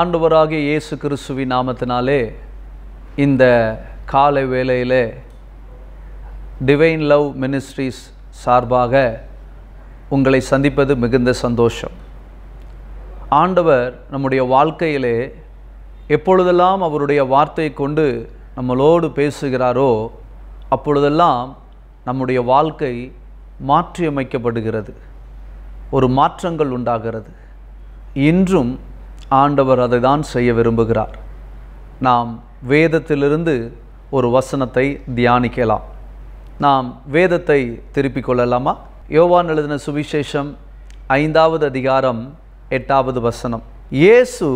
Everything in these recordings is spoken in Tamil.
ஆண்டவராகிய இயேசு கிறிஸ்துவி நாமத்தினாலே இந்த காலை வேளையிலே டிவைன் லவ் மினிஸ்ட்ரிஸ் சார்பாக உங்களை சந்திப்பது மிகுந்த சந்தோஷம் ஆண்டவர் நம்முடைய வாழ்க்கையிலே எப்பொழுதெல்லாம் அவருடைய வார்த்தை கொண்டு நம்மளோடு பேசுகிறாரோ அப்பொழுதெல்லாம் நம்முடைய வாழ்க்கை மாற்றியமைக்கப்படுகிறது ஒரு மாற்றங்கள் உண்டாகிறது இன்றும் ஆண்டவர் அதை தான் செய்ய விரும்புகிறார் நாம் வேதத்திலிருந்து ஒரு வசனத்தை தியானிக்கலாம் நாம் வேதத்தை திருப்பிக் கொள்ளலாமா யோவான் எழுதின சுவிசேஷம் ஐந்தாவது அதிகாரம் எட்டாவது வசனம் இயேசு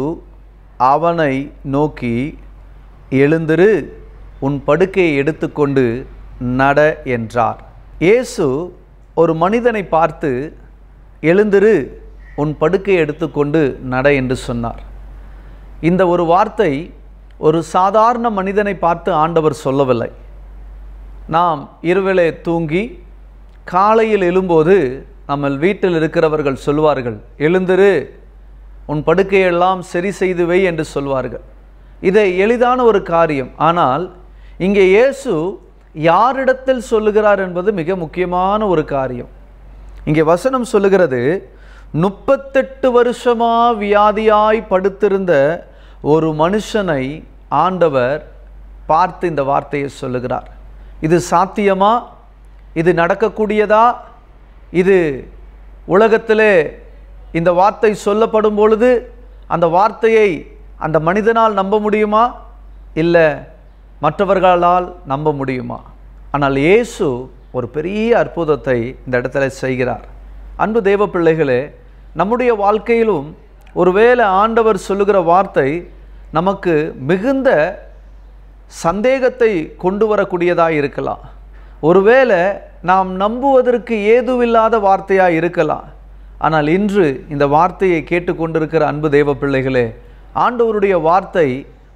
அவனை நோக்கி எழுந்திரு உன் படுக்கையை எடுத்துக்கொண்டு நட என்றார் இயேசு ஒரு மனிதனை பார்த்து எழுந்திரு உன் படுக்கையை எடுத்துக்கொண்டு நட என்று சொன்னார் இந்த ஒரு வார்த்தை ஒரு சாதாரண மனிதனை பார்த்து ஆண்டவர் சொல்லவில்லை நாம் இருவேளை தூங்கி காலையில் எழும்போது நம்ம வீட்டில் இருக்கிறவர்கள் சொல்வார்கள் எழுந்திரு உன் படுக்கையெல்லாம் சரி செய்துவை என்று சொல்வார்கள் இதை எளிதான ஒரு காரியம் ஆனால் இங்கே இயேசு யாரிடத்தில் சொல்லுகிறார் என்பது மிக முக்கியமான ஒரு காரியம் இங்கே வசனம் சொல்லுகிறது முப்பத்தெட்டு வருஷமாக வியாதியாய் படுத்திருந்த ஒரு மனுஷனை ஆண்டவர் பார்த்து இந்த வார்த்தையை சொல்லுகிறார் இது சாத்தியமாக இது நடக்கக்கூடியதா இது உலகத்தில் இந்த வார்த்தை சொல்லப்படும் பொழுது அந்த வார்த்தையை அந்த மனிதனால் நம்ப முடியுமா இல்லை மற்றவர்களால் நம்ப முடியுமா ஆனால் இயேசு ஒரு பெரிய அற்புதத்தை இந்த இடத்துல செய்கிறார் அன்பு தெய்வ பிள்ளைகளே நம்முடைய வாழ்க்கையிலும் ஒருவேளை ஆண்டவர் சொல்லுகிற வார்த்தை நமக்கு மிகுந்த சந்தேகத்தை கொண்டு வரக்கூடியதாக இருக்கலாம் ஒருவேளை நாம் நம்புவதற்கு ஏதுவில்லாத வார்த்தையாக இருக்கலாம் ஆனால் இன்று இந்த வார்த்தையை கேட்டுக்கொண்டிருக்கிற அன்பு தேவ பிள்ளைகளே ஆண்டவருடைய வார்த்தை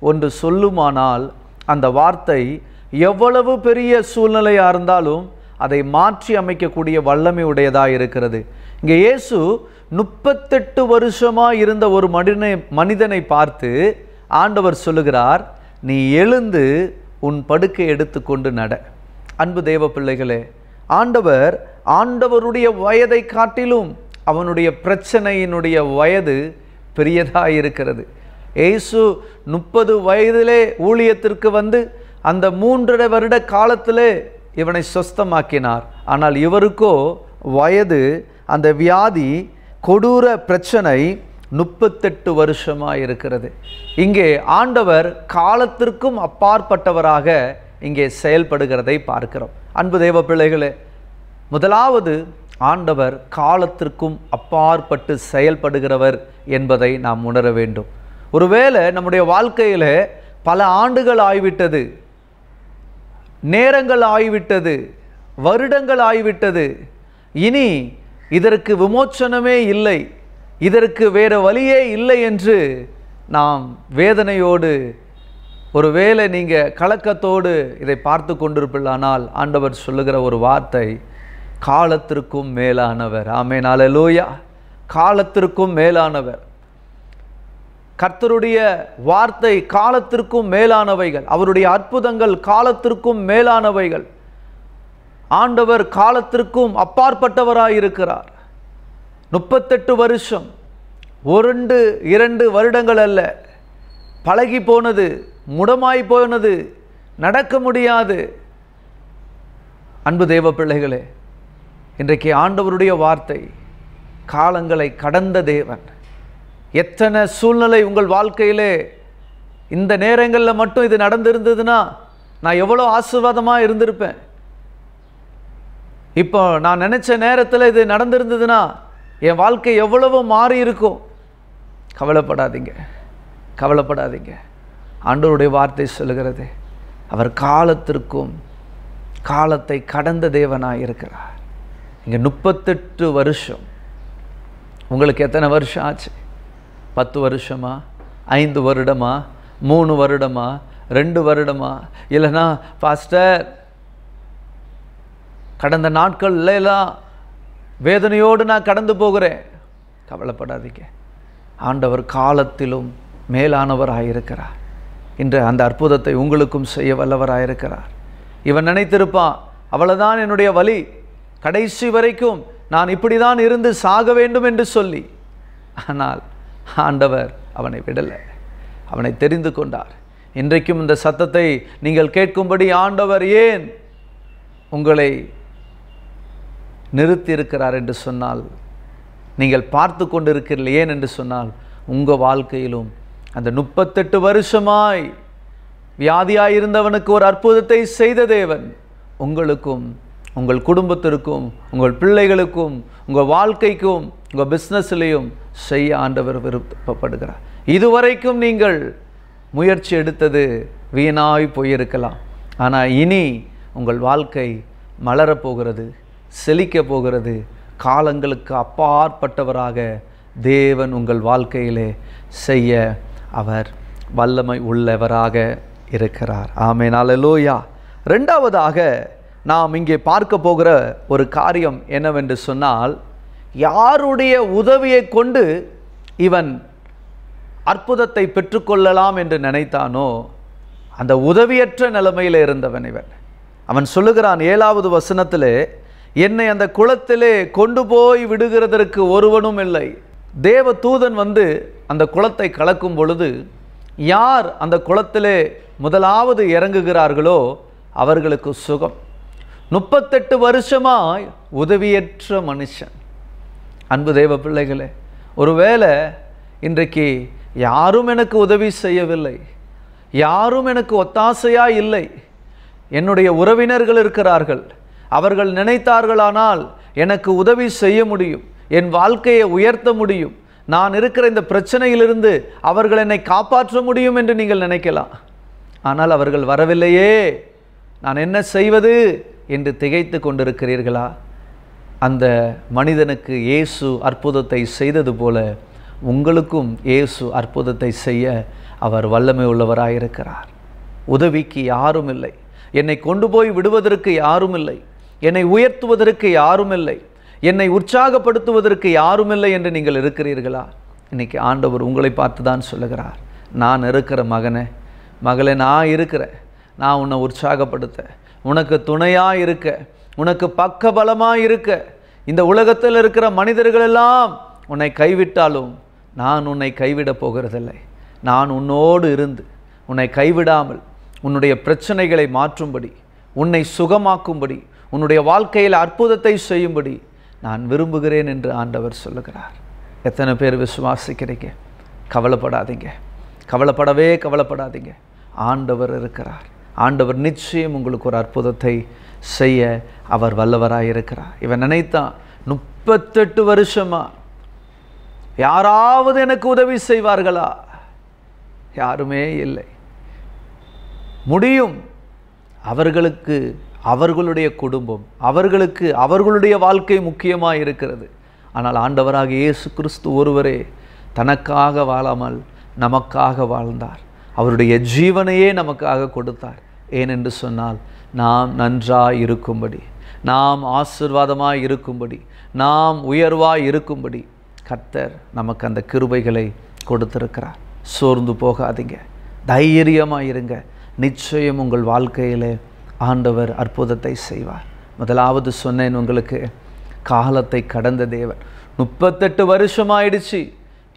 ஒன்று சொல்லுமானால் அந்த வார்த்தை எவ்வளவு பெரிய சூழ்நிலையாக இருந்தாலும் அதை மாற்றி அமைக்கக்கூடிய வல்லமை உடையதாக இருக்கிறது இங்கே இயேசு முப்பத்தெட்டு வருஷமாக இருந்த ஒரு மனிதனை மனிதனை பார்த்து ஆண்டவர் சொல்லுகிறார் நீ எழுந்து உன் படுக்கை எடுத்துக்கொண்டு நட அன்பு தேவ பிள்ளைகளே ஆண்டவர் ஆண்டவருடைய வயதை காட்டிலும் அவனுடைய பிரச்சனையினுடைய வயது பெரியதாக இருக்கிறது ஏசு முப்பது வயதிலே ஊழியத்திற்கு வந்து அந்த மூன்றரை வருட காலத்திலே இவனை சொஸ்தமாக்கினார் ஆனால் இவருக்கோ வயது அந்த வியாதி கொடூர பிரச்சனை முப்பத்தெட்டு வருஷமாக இருக்கிறது இங்கே ஆண்டவர் காலத்திற்கும் அப்பாற்பட்டவராக இங்கே செயல்படுகிறதை பார்க்கிறோம் அன்பு தெய்வ பிள்ளைகளே முதலாவது ஆண்டவர் காலத்திற்கும் அப்பாற்பட்டு செயல்படுகிறவர் என்பதை நாம் உணர வேண்டும் ஒருவேளை நம்முடைய வாழ்க்கையில் பல ஆண்டுகள் ஆய்விட்டது நேரங்கள் ஆய்விட்டது வருடங்கள் ஆய்விட்டது இனி இதற்கு விமோச்சனமே இல்லை இதற்கு வேறு வழியே இல்லை என்று நாம் வேதனையோடு ஒருவேளை நீங்கள் கலக்கத்தோடு இதை பார்த்து கொண்டிருப்பில்லானால் ஆண்டவர் சொல்லுகிற ஒரு வார்த்தை காலத்திற்கும் மேலானவர் ஆமே லூயா காலத்திற்கும் மேலானவர் கர்த்தருடைய வார்த்தை காலத்திற்கும் மேலானவைகள் அவருடைய அற்புதங்கள் காலத்திற்கும் மேலானவைகள் ஆண்டவர் காலத்திற்கும் அப்பாற்பட்டவராயிருக்கிறார் முப்பத்தெட்டு வருஷம் ஒரு இரண்டு வருடங்கள் அல்ல பழகி போனது முடமாய் போனது நடக்க முடியாது அன்பு தேவ பிள்ளைகளே இன்றைக்கு ஆண்டவருடைய வார்த்தை காலங்களை கடந்த தேவன் எத்தனை சூழ்நிலை உங்கள் வாழ்க்கையிலே இந்த நேரங்களில் மட்டும் இது நடந்திருந்ததுன்னா நான் எவ்வளோ ஆசீர்வாதமாக இருந்திருப்பேன் இப்போ நான் நினச்ச நேரத்தில் இது நடந்திருந்ததுன்னா என் வாழ்க்கை எவ்வளவோ மாறி இருக்கும் கவலைப்படாதீங்க கவலைப்படாதீங்க ஆண்டோருடைய வார்த்தை சொல்கிறது அவர் காலத்திற்கும் காலத்தை கடந்த தேவனாக இருக்கிறார் இங்கே முப்பத்தெட்டு வருஷம் உங்களுக்கு எத்தனை வருஷம் ஆச்சு பத்து வருஷமா ஐந்து வருடமா மூணு வருடமா ரெண்டு வருடமா இல்லைனா ஃபாஸ்டர் கடந்த நாட்கள்ல எல்லாம் வேதனையோடு நான் கடந்து போகிறேன் கவலைப்படாதீங்க ஆண்டவர் காலத்திலும் மேலானவராக இருக்கிறார் இன்று அந்த அற்புதத்தை உங்களுக்கும் செய்ய வல்லவராயிருக்கிறார் இவன் நினைத்திருப்பான் அவ்வளோதான் என்னுடைய வழி கடைசி வரைக்கும் நான் இப்படி தான் இருந்து சாக வேண்டும் என்று சொல்லி ஆனால் ஆண்டவர் அவனை விடலை அவனை தெரிந்து கொண்டார் இன்றைக்கும் இந்த சத்தத்தை நீங்கள் கேட்கும்படி ஆண்டவர் ஏன் உங்களை நிறுத்தி இருக்கிறார் என்று சொன்னால் நீங்கள் பார்த்து கொண்டிருக்கிறீர்கள் ஏன் என்று சொன்னால் உங்கள் வாழ்க்கையிலும் அந்த முப்பத்தெட்டு வருஷமாய் வியாதியாயிருந்தவனுக்கு ஒரு அற்புதத்தை செய்த தேவன் உங்களுக்கும் உங்கள் குடும்பத்திற்கும் உங்கள் பிள்ளைகளுக்கும் உங்கள் வாழ்க்கைக்கும் உங்கள் பிஸ்னஸ்லேயும் செய்ய ஆண்டவர் விருப்பப்படுகிறார் இதுவரைக்கும் நீங்கள் முயற்சி எடுத்தது வீணாய் போயிருக்கலாம் ஆனால் இனி உங்கள் வாழ்க்கை மலரப்போகிறது செழிக்க போகிறது காலங்களுக்கு அப்பாற்பட்டவராக தேவன் உங்கள் வாழ்க்கையிலே செய்ய அவர் வல்லமை உள்ளவராக இருக்கிறார் ஆமே லோயா ரெண்டாவதாக நாம் இங்கே பார்க்க போகிற ஒரு காரியம் என்னவென்று சொன்னால் யாருடைய உதவியை கொண்டு இவன் அற்புதத்தை பெற்றுக்கொள்ளலாம் என்று நினைத்தானோ அந்த உதவியற்ற நிலைமையில் இருந்தவன் இவன் அவன் சொல்லுகிறான் ஏழாவது வசனத்திலே என்னை அந்த குளத்திலே கொண்டு போய் விடுகிறதற்கு ஒருவனும் இல்லை தேவ தூதன் வந்து அந்த குளத்தை கலக்கும் பொழுது யார் அந்த குளத்திலே முதலாவது இறங்குகிறார்களோ அவர்களுக்கு சுகம் முப்பத்தெட்டு வருஷமாய் உதவியற்ற மனுஷன் அன்பு தெய்வ பிள்ளைகளே ஒருவேளை இன்றைக்கு யாரும் எனக்கு உதவி செய்யவில்லை யாரும் எனக்கு ஒத்தாசையாக இல்லை என்னுடைய உறவினர்கள் இருக்கிறார்கள் அவர்கள் நினைத்தார்களானால் எனக்கு உதவி செய்ய முடியும் என் வாழ்க்கையை உயர்த்த முடியும் நான் இருக்கிற இந்த பிரச்சனையிலிருந்து அவர்கள் என்னை காப்பாற்ற முடியும் என்று நீங்கள் நினைக்கலாம் ஆனால் அவர்கள் வரவில்லையே நான் என்ன செய்வது என்று திகைத்து கொண்டிருக்கிறீர்களா அந்த மனிதனுக்கு இயேசு அற்புதத்தை செய்தது போல உங்களுக்கும் இயேசு அற்புதத்தை செய்ய அவர் வல்லமை உள்ளவராயிருக்கிறார் உதவிக்கு யாரும் இல்லை என்னை கொண்டு போய் விடுவதற்கு யாரும் இல்லை என்னை உயர்த்துவதற்கு யாரும் இல்லை என்னை உற்சாகப்படுத்துவதற்கு யாருமில்லை என்று நீங்கள் இருக்கிறீர்களா இன்றைக்கி ஆண்டவர் உங்களை பார்த்து தான் சொல்லுகிறார் நான் இருக்கிற மகனே மகளே நான் இருக்கிறேன் நான் உன்னை உற்சாகப்படுத்த உனக்கு துணையாக இருக்க உனக்கு பக்க பலமாக இருக்க இந்த உலகத்தில் இருக்கிற மனிதர்கள் எல்லாம் உன்னை கைவிட்டாலும் நான் உன்னை கைவிட போகிறதில்லை நான் உன்னோடு இருந்து உன்னை கைவிடாமல் உன்னுடைய பிரச்சனைகளை மாற்றும்படி உன்னை சுகமாக்கும்படி உன்னுடைய வாழ்க்கையில் அற்புதத்தை செய்யும்படி நான் விரும்புகிறேன் என்று ஆண்டவர் சொல்லுகிறார் எத்தனை பேர் விசுவாசிக்கிறீங்க கவலைப்படாதீங்க கவலைப்படவே கவலைப்படாதீங்க ஆண்டவர் இருக்கிறார் ஆண்டவர் நிச்சயம் உங்களுக்கு ஒரு அற்புதத்தை செய்ய அவர் வல்லவராக இருக்கிறார் இவன் நினைத்தான் முப்பத்தெட்டு வருஷமாக யாராவது எனக்கு உதவி செய்வார்களா யாருமே இல்லை முடியும் அவர்களுக்கு அவர்களுடைய குடும்பம் அவர்களுக்கு அவர்களுடைய வாழ்க்கை முக்கியமாக இருக்கிறது ஆனால் ஆண்டவராக இயேசு கிறிஸ்து ஒருவரே தனக்காக வாழாமல் நமக்காக வாழ்ந்தார் அவருடைய ஜீவனையே நமக்காக கொடுத்தார் ஏனென்று சொன்னால் நாம் நன்றாக இருக்கும்படி நாம் ஆசிர்வாதமாக இருக்கும்படி நாம் உயர்வாக இருக்கும்படி கர்த்தர் நமக்கு அந்த கிருபைகளை கொடுத்திருக்கிறார் சோர்ந்து போகாதீங்க தைரியமாக இருங்க நிச்சயம் உங்கள் வாழ்க்கையில் ஆண்டவர் அற்புதத்தை செய்வார் முதலாவது சொன்னேன் உங்களுக்கு காலத்தை கடந்த தேவன் முப்பத்தெட்டு வருஷம் ஆயிடுச்சு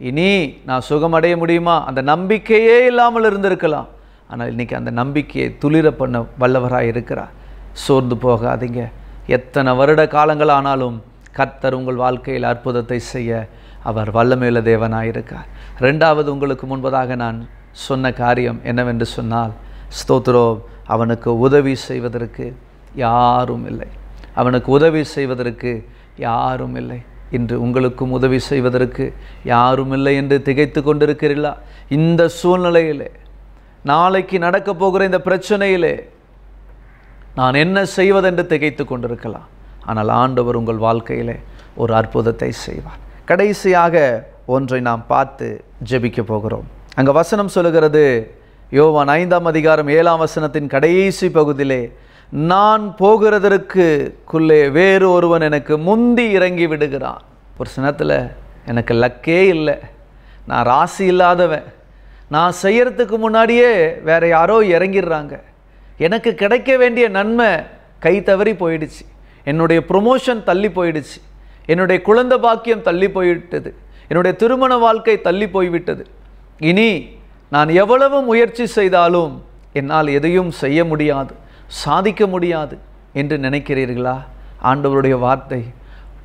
இனி நான் சுகமடைய முடியுமா அந்த நம்பிக்கையே இல்லாமல் இருந்திருக்கலாம் ஆனால் இன்றைக்கி அந்த நம்பிக்கையை துளிர பண்ண வல்லவராக இருக்கிறார் சோர்ந்து போகாதீங்க எத்தனை வருட காலங்கள் ஆனாலும் கர்த்தர் உங்கள் வாழ்க்கையில் அற்புதத்தை செய்ய அவர் வல்லமையுள்ள தேவனாக இருக்கார் ரெண்டாவது உங்களுக்கு முன்பதாக நான் சொன்ன காரியம் என்னவென்று சொன்னால் ஸ்தோத்ரோ அவனுக்கு உதவி செய்வதற்கு யாரும் இல்லை அவனுக்கு உதவி செய்வதற்கு யாரும் இல்லை இன்று உங்களுக்கும் உதவி செய்வதற்கு யாரும் இல்லை என்று திகைத்து கொண்டிருக்கிறீர்களா இந்த சூழ்நிலையிலே நாளைக்கு நடக்கப் போகிற இந்த பிரச்சனையிலே நான் என்ன செய்வதென்று திகைத்து கொண்டிருக்கலாம் ஆனால் ஆண்டவர் உங்கள் வாழ்க்கையிலே ஒரு அற்புதத்தை செய்வார் கடைசியாக ஒன்றை நாம் பார்த்து ஜெபிக்க போகிறோம் அங்கே வசனம் சொல்லுகிறது யோவான் ஐந்தாம் அதிகாரம் ஏழாம் வசனத்தின் கடைசி பகுதியிலே நான் போகிறதற்குள்ளே வேறு ஒருவன் எனக்கு முந்தி இறங்கி விடுகிறான் ஒரு சினத்தில் எனக்கு லக்கே இல்லை நான் ராசி இல்லாதவன் நான் செய்கிறதுக்கு முன்னாடியே வேறு யாரோ இறங்கிடுறாங்க எனக்கு கிடைக்க வேண்டிய நன்மை கை தவறி போயிடுச்சு என்னுடைய ப்ரொமோஷன் தள்ளி போயிடுச்சு என்னுடைய குழந்த பாக்கியம் தள்ளி போய்விட்டது என்னுடைய திருமண வாழ்க்கை தள்ளி போய்விட்டது இனி நான் எவ்வளவு முயற்சி செய்தாலும் என்னால் எதையும் செய்ய முடியாது சாதிக்க முடியாது என்று நினைக்கிறீர்களா ஆண்டவருடைய வார்த்தை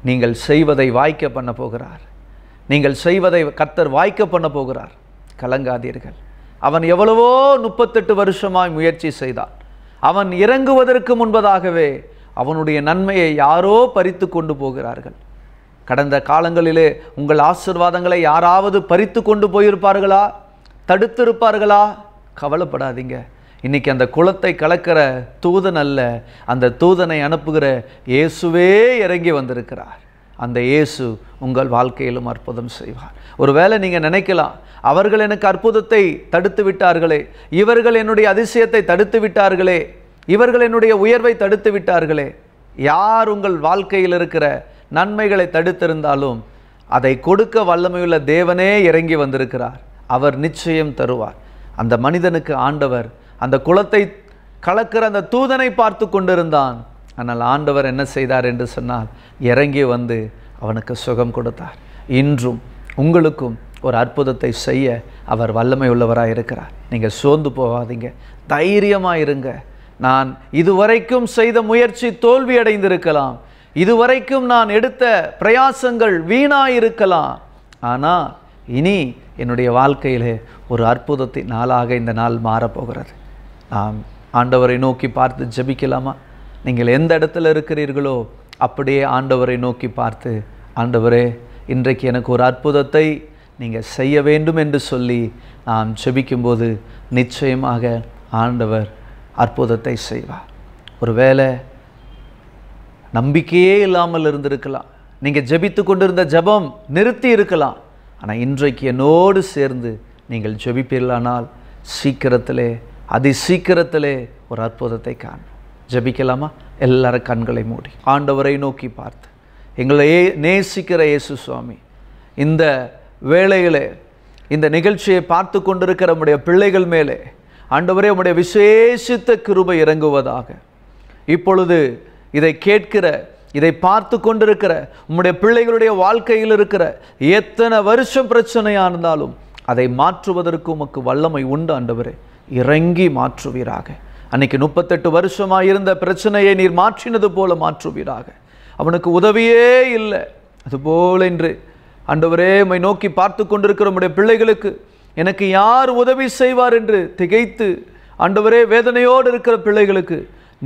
நீங்கள் செய்வதை வாய்க்க பண்ண போகிறார் நீங்கள் செய்வதை கர்த்தர் வாய்க்க பண்ண போகிறார் கலங்காதீர்கள் அவன் எவ்வளவோ முப்பத்தெட்டு வருஷமாய் முயற்சி செய்தான் அவன் இறங்குவதற்கு முன்பதாகவே அவனுடைய நன்மையை யாரோ பறித்து கொண்டு போகிறார்கள் கடந்த காலங்களிலே உங்கள் ஆசிர்வாதங்களை யாராவது பறித்து கொண்டு போயிருப்பார்களா தடுத்திருப்பார்களா கவலைப்படாதீங்க இன்றைக்கி அந்த குளத்தை கலக்கிற தூதன் அல்ல அந்த தூதனை அனுப்புகிற இயேசுவே இறங்கி வந்திருக்கிறார் அந்த இயேசு உங்கள் வாழ்க்கையிலும் அற்புதம் செய்வார் ஒருவேளை நீங்கள் நினைக்கலாம் அவர்கள் எனக்கு அற்புதத்தை தடுத்து விட்டார்களே இவர்கள் என்னுடைய அதிசயத்தை தடுத்து விட்டார்களே இவர்கள் என்னுடைய உயர்வை தடுத்து விட்டார்களே யார் உங்கள் வாழ்க்கையில் இருக்கிற நன்மைகளை தடுத்திருந்தாலும் அதை கொடுக்க வல்லமையுள்ள தேவனே இறங்கி வந்திருக்கிறார் அவர் நிச்சயம் தருவார் அந்த மனிதனுக்கு ஆண்டவர் அந்த குளத்தை கலக்கிற அந்த தூதனை பார்த்து கொண்டிருந்தான் ஆனால் ஆண்டவர் என்ன செய்தார் என்று சொன்னால் இறங்கி வந்து அவனுக்கு சுகம் கொடுத்தார் இன்றும் உங்களுக்கும் ஒரு அற்புதத்தை செய்ய அவர் வல்லமை உள்ளவராக இருக்கிறார் நீங்கள் சோர்ந்து போகாதீங்க தைரியமாக இருங்க நான் இதுவரைக்கும் செய்த முயற்சி தோல்வி அடைந்திருக்கலாம் இதுவரைக்கும் நான் எடுத்த பிரயாசங்கள் வீணாயிருக்கலாம் ஆனால் இனி என்னுடைய வாழ்க்கையில் ஒரு அற்புதத்தை நாளாக இந்த நாள் மாறப்போகிறது நாம் ஆண்டவரை நோக்கி பார்த்து ஜபிக்கலாமா நீங்கள் எந்த இடத்துல இருக்கிறீர்களோ அப்படியே ஆண்டவரை நோக்கி பார்த்து ஆண்டவரே இன்றைக்கு எனக்கு ஒரு அற்புதத்தை நீங்கள் செய்ய வேண்டும் என்று சொல்லி நாம் ஜெபிக்கும்போது நிச்சயமாக ஆண்டவர் அற்புதத்தை செய்வார் ஒருவேளை நம்பிக்கையே இல்லாமல் இருந்திருக்கலாம் நீங்கள் ஜெபித்து கொண்டிருந்த ஜபம் நிறுத்தி இருக்கலாம் ஆனால் இன்றைக்கு என்னோடு சேர்ந்து நீங்கள் ஜபிப்பீர்களானால் சீக்கிரத்திலே அதி சீக்கிரத்திலே ஒரு அற்புதத்தை காணும் ஜபிக்கலாமா எல்லார கண்களை மூடி ஆண்டவரை நோக்கி பார்த்து எங்களை நேசிக்கிற இயேசு சுவாமி இந்த வேளையிலே இந்த நிகழ்ச்சியை பார்த்து கொண்டிருக்கிற நம்முடைய பிள்ளைகள் மேலே ஆண்டவரே உடைய விசேஷித்த கிருபை இறங்குவதாக இப்பொழுது இதை கேட்கிற இதை பார்த்து கொண்டிருக்கிற உம்முடைய பிள்ளைகளுடைய வாழ்க்கையில் இருக்கிற எத்தனை வருஷம் பிரச்சனையாக இருந்தாலும் அதை மாற்றுவதற்கு உமக்கு வல்லமை உண்டு ஆண்டவரே இறங்கி மாற்றுவீராக அன்னைக்கு முப்பத்தெட்டு வருஷமாக இருந்த பிரச்சனையை நீர் மாற்றினது போல மாற்றுவீராக அவனுக்கு உதவியே இல்லை அதுபோல இன்று ஆண்டவரே உம்மை நோக்கி பார்த்து கொண்டிருக்கிற உடைய பிள்ளைகளுக்கு எனக்கு யார் உதவி செய்வார் என்று திகைத்து ஆண்டவரே வேதனையோடு இருக்கிற பிள்ளைகளுக்கு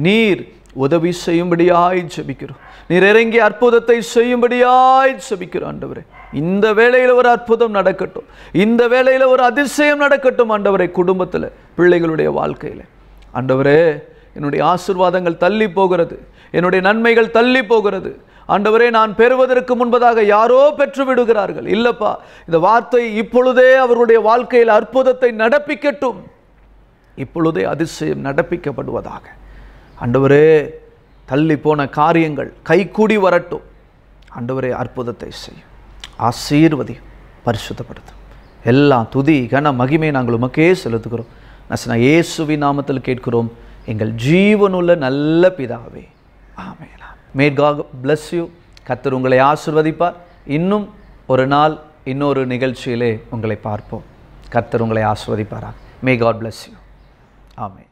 நீர் உதவி செய்யும்படியாய் ஜபிக்கிறோம் நீர் இறங்கி அற்புதத்தை செய்யும்படியாய் ஜபிக்கிறோம் ஆண்டவரே இந்த வேளையில் ஒரு அற்புதம் நடக்கட்டும் இந்த வேளையில் ஒரு அதிசயம் நடக்கட்டும் ஆண்டவரே குடும்பத்தில் பிள்ளைகளுடைய வாழ்க்கையில் ஆண்டவரே என்னுடைய ஆசிர்வாதங்கள் தள்ளி போகிறது என்னுடைய நன்மைகள் தள்ளி போகிறது ஆண்டவரே நான் பெறுவதற்கு முன்பதாக யாரோ பெற்று விடுகிறார்கள் இல்லைப்பா இந்த வார்த்தை இப்பொழுதே அவருடைய வாழ்க்கையில் அற்புதத்தை நடப்பிக்கட்டும் இப்பொழுதே அதிசயம் நடப்பிக்கப்படுவதாக அண்டவரே தள்ளி போன காரியங்கள் கூடி வரட்டும் அண்டவரே அற்புதத்தை செய்யும் ஆசீர்வதி பரிசுத்தப்படுத்தும் எல்லா துதி கன மகிமை நாங்கள் உமக்கே செலுத்துகிறோம் நசன இயேசுவி நாமத்தில் கேட்கிறோம் எங்கள் ஜீவனுள்ள நல்ல பிதாவே ஆமேனா மேட் காக் பிளஸ் யூ கத்தர் உங்களை ஆசிர்வதிப்பார் இன்னும் ஒரு நாள் இன்னொரு நிகழ்ச்சியிலே உங்களை பார்ப்போம் கர்த்தர் உங்களை ஆசிர்வதிப்பாரா மே காட் பிளஸ் யூ ஆமே